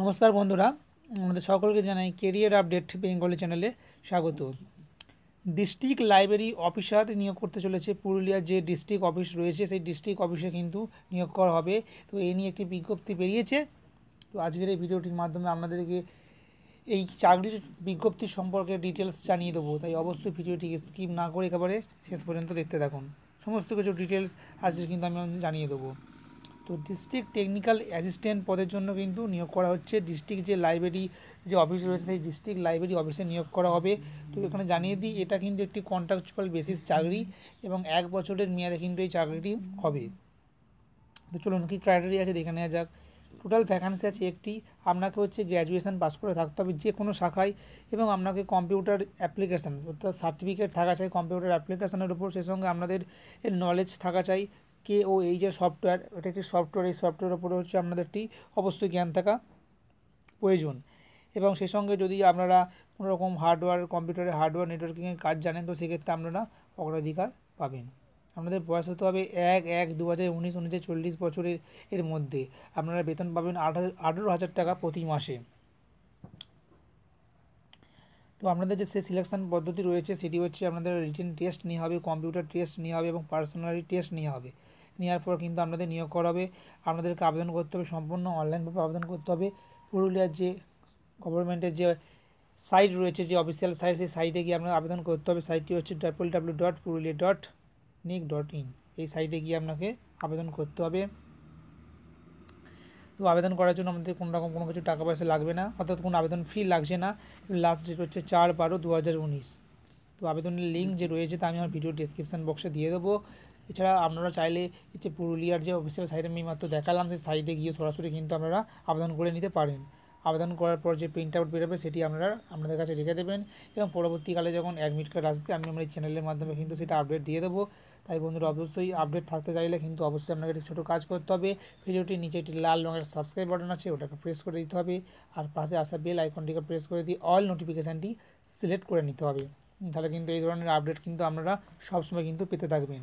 নমস্কার বন্ধুরা আমাদের সকলকে জানাই কেরিয়ার আপডেট বেঙ্গলি চ্যানেলে স্বাগত ডিস্ট্রিক্ট লাইব্রেরি অফিসার নিয়োগ করতে চলেছে পুরুলিয়ার যে ডিস্ট্রিক্ট অফিস রয়েছে সেই ডিস্ট্রিক্ট অফিসে কিন্তু নিয়োগ করা হবে তো এই নিয়ে একটি বিজ্ঞপ্তি বেরিয়েছে তো আজকের এই ভিডিওটির মাধ্যমে আপনাদেরকে এই চাকরির বিজ্ঞপ্তি সম্পর্কে ডিটেলস জানিয়ে দেবো তাই অবশ্যই ভিডিওটিকে স্কিপ না করে একেবারে শেষ পর্যন্ত দেখতে থাকুন সমস্ত কিছু ডিটেলস আজকে কিন্তু আমি জানিয়ে দেবো তো ডিস্ট্রিক্ট টেকনিক্যাল অ্যাসিস্ট্যান্ট পদের জন্য কিন্তু নিয়োগ করা হচ্ছে ডিস্ট্রিক্ট যে লাইব্রেরি যে অফিস রয়েছে সেই ডিস্ট্রিক্ট লাইব্রেরি অফিসে নিয়োগ করা হবে তো এখানে জানিয়ে দিই এটা কিন্তু একটি কন্ট্রাকচুয়াল বেসিস চাকরি এবং এক বছরের মেয়াদে কিন্তু এই চাকরিটি হবে তো চলুন কী ক্রাইটেরিয়া আছে দেখে নেওয়া যাক টোটাল ভ্যাকান্সি আছে একটি আপনাকে হচ্ছে গ্র্যাজুয়েশান পাস করে থাকতে হবে যে কোনো শাখায় এবং আপনাকে কম্পিউটার অ্যাপ্লিকেশান অর্থাৎ সার্টিফিকেট থাকা চাই কম্পিউটার অ্যাপ্লিকেশানের উপর সেই সঙ্গে আপনাদের নলেজ থাকা চাই কে ও এই যে সফটওয়্যার এটা একটি সফটওয়্যার এই সফটওয়্যারের উপরে হচ্ছে আপনাদের একটি অবশ্যই জ্ঞান থাকা প্রয়োজন এবং সেই সঙ্গে যদি আপনারা কোনো রকম হার্ডওয়্যার কম্পিউটারে হার্ডওয়্যার নেটওয়ার্কিংয়ের কাজ জানেন তো সেক্ষেত্রে আপনারা অগ্রাধিকার পাবেন আপনাদের বয়স হতে হবে এক এক দু হাজার উনিশ উনিশে চল্লিশ বছরের এর মধ্যে আপনারা বেতন পাবেন আঠারো হাজার টাকা প্রতি মাসে তো আপনাদের যে সে সিলেকশান পদ্ধতি রয়েছে সেটি হচ্ছে আপনাদের রিটেন টেস্ট নিয়ে হবে কম্পিউটার টেস্ট নিয়ে হবে এবং পার্সোনালি টেস্ট নিয়ে হবে নেওয়ার পর কিন্তু আপনাদের নিয়োগ করা হবে আপনাদেরকে আবেদন করতে হবে সম্পূর্ণ অনলাইনভাবে আবেদন করতে হবে পুরুলিয়ার যে গভর্নমেন্টের যে সাইট রয়েছে যে অফিসিয়াল সাইট সেই সাইটে গিয়ে আপনাকে আবেদন করতে হবে সাইটটি হচ্ছে double W dot Purulia dot nic dot in এই সাইটে গিয়ে আপনাকে আবেদন করতে হবে তো আবেদন করার জন্য আমাদের কোনো রকম কোনো কিছু টাকা পয়সা লাগবে না অর্থাৎ কোনো আবেদন ফি লাগছে না লাস্ট ডেট হচ্ছে চার বারো দু হাজার উনিশ তো আবেদনের লিঙ্ক যে রয়েছে তা আমি আমার ভিডিও ডিসক্রিপশান বক্সে দিয়ে দেবো এছাড়া আপনারা চাইলে যে পুরুলিয়ার যে অফিসিয়াল সাইটে আমি মাত্র দেখালাম সেই সাইটে গিয়ে সরাসরি কিন্তু আপনারা আবেদন করে নিতে পারেন আবেদন করার পর যে প্রিন্ট আউট বেরোবে সেটি আপনারা আপনাদের কাছে রেখে দেবেন এবং পরবর্তীকালে যখন অ্যাডমিট কার্ড আসবে আমি আমার এই চ্যানেলের মাধ্যমে কিন্তু সেটা আপডেট দিয়ে দেবো তাই বন্ধুরা অবশ্যই আপডেট থাকতে চাইলে কিন্তু অবশ্যই আপনাকে একটি ছোটো কাজ করতে হবে ভিডিওটি নিচে একটি লাল রঙের সাবস্ক্রাইব বাটন আছে ওটাকে প্রেস করে দিতে হবে আর পাশে আসা বেল আইকনটিকে প্রেস করে দিয়ে অল নোটিফিকেশানটি সিলেক্ট করে নিতে হবে তাহলে কিন্তু এই ধরনের আপডেট কিন্তু আপনারা সবসময় কিন্তু পেতে থাকবেন